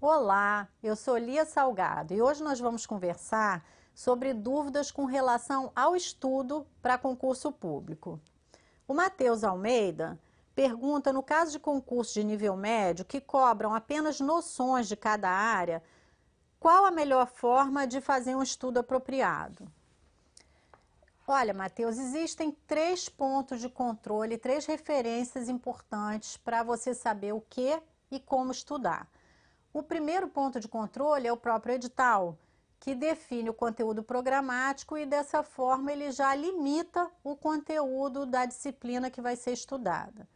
Olá, eu sou Lia Salgado e hoje nós vamos conversar sobre dúvidas com relação ao estudo para concurso público. O Matheus Almeida pergunta: no caso de concurso de nível médio que cobram apenas noções de cada área, qual a melhor forma de fazer um estudo apropriado? Olha, Matheus, existem três pontos de controle, três referências importantes para você saber o que e como estudar. O primeiro ponto de controle é o próprio edital, que define o conteúdo programático e dessa forma ele já limita o conteúdo da disciplina que vai ser estudada.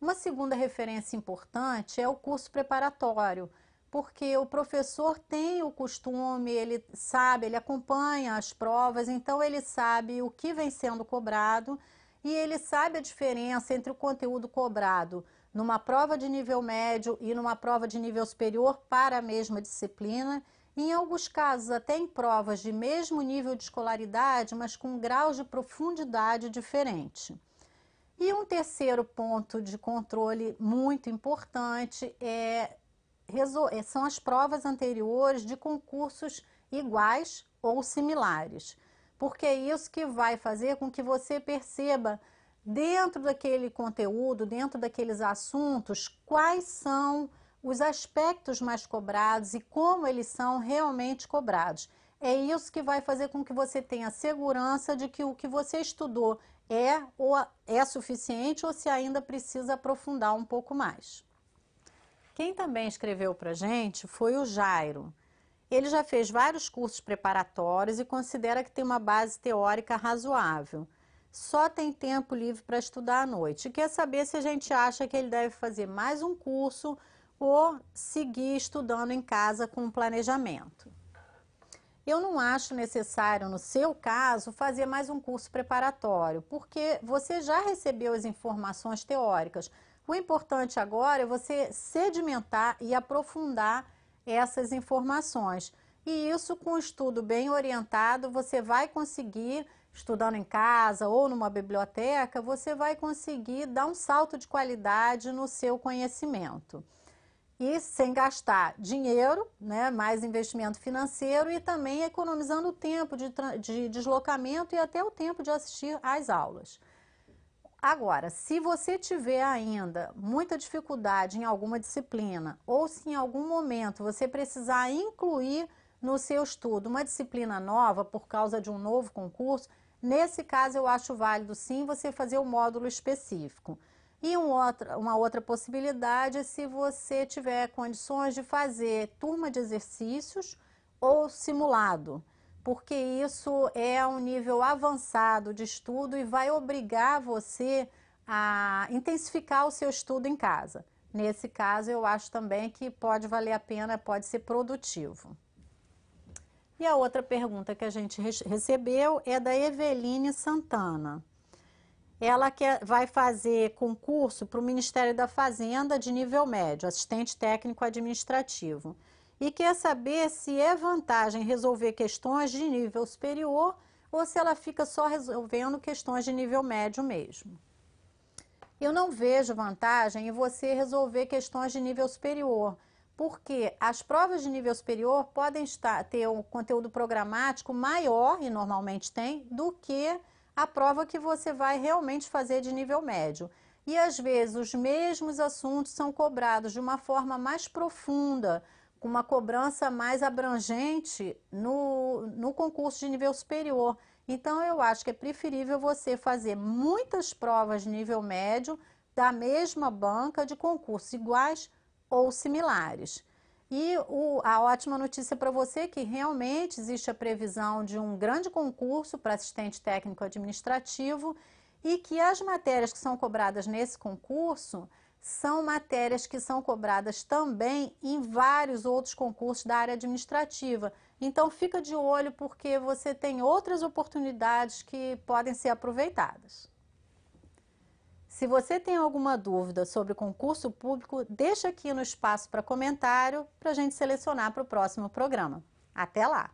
Uma segunda referência importante é o curso preparatório, porque o professor tem o costume, ele sabe, ele acompanha as provas, então ele sabe o que vem sendo cobrado e ele sabe a diferença entre o conteúdo cobrado numa prova de nível médio e numa prova de nível superior para a mesma disciplina, em alguns casos até em provas de mesmo nível de escolaridade, mas com grau de profundidade diferente. E um terceiro ponto de controle muito importante é, é, são as provas anteriores de concursos iguais ou similares, porque é isso que vai fazer com que você perceba dentro daquele conteúdo, dentro daqueles assuntos, quais são os aspectos mais cobrados e como eles são realmente cobrados. É isso que vai fazer com que você tenha segurança de que o que você estudou é ou é suficiente ou se ainda precisa aprofundar um pouco mais. Quem também escreveu para gente foi o Jairo. Ele já fez vários cursos preparatórios e considera que tem uma base teórica razoável só tem tempo livre para estudar à noite. quer saber se a gente acha que ele deve fazer mais um curso ou seguir estudando em casa com planejamento. Eu não acho necessário, no seu caso, fazer mais um curso preparatório, porque você já recebeu as informações teóricas. O importante agora é você sedimentar e aprofundar essas informações. E isso, com o um estudo bem orientado, você vai conseguir estudando em casa ou numa biblioteca, você vai conseguir dar um salto de qualidade no seu conhecimento. E sem gastar dinheiro, né, mais investimento financeiro e também economizando o tempo de, de deslocamento e até o tempo de assistir às aulas. Agora, se você tiver ainda muita dificuldade em alguma disciplina ou se em algum momento você precisar incluir no seu estudo uma disciplina nova por causa de um novo concurso, nesse caso eu acho válido sim você fazer o um módulo específico. E um outra, uma outra possibilidade é se você tiver condições de fazer turma de exercícios ou simulado, porque isso é um nível avançado de estudo e vai obrigar você a intensificar o seu estudo em casa. Nesse caso, eu acho também que pode valer a pena, pode ser produtivo. E a outra pergunta que a gente recebeu é da Eveline Santana. Ela quer, vai fazer concurso para o Ministério da Fazenda de nível médio, assistente técnico administrativo. E quer saber se é vantagem resolver questões de nível superior ou se ela fica só resolvendo questões de nível médio mesmo. Eu não vejo vantagem em você resolver questões de nível superior, porque as provas de nível superior podem estar, ter um conteúdo programático maior, e normalmente tem, do que a prova que você vai realmente fazer de nível médio. E às vezes os mesmos assuntos são cobrados de uma forma mais profunda, com uma cobrança mais abrangente no, no concurso de nível superior. Então eu acho que é preferível você fazer muitas provas de nível médio da mesma banca de concursos iguais ou similares. E o, a ótima notícia para você é que realmente existe a previsão de um grande concurso para assistente técnico administrativo e que as matérias que são cobradas nesse concurso são matérias que são cobradas também em vários outros concursos da área administrativa. Então fica de olho porque você tem outras oportunidades que podem ser aproveitadas. Se você tem alguma dúvida sobre concurso público, deixa aqui no espaço para comentário para a gente selecionar para o próximo programa. Até lá!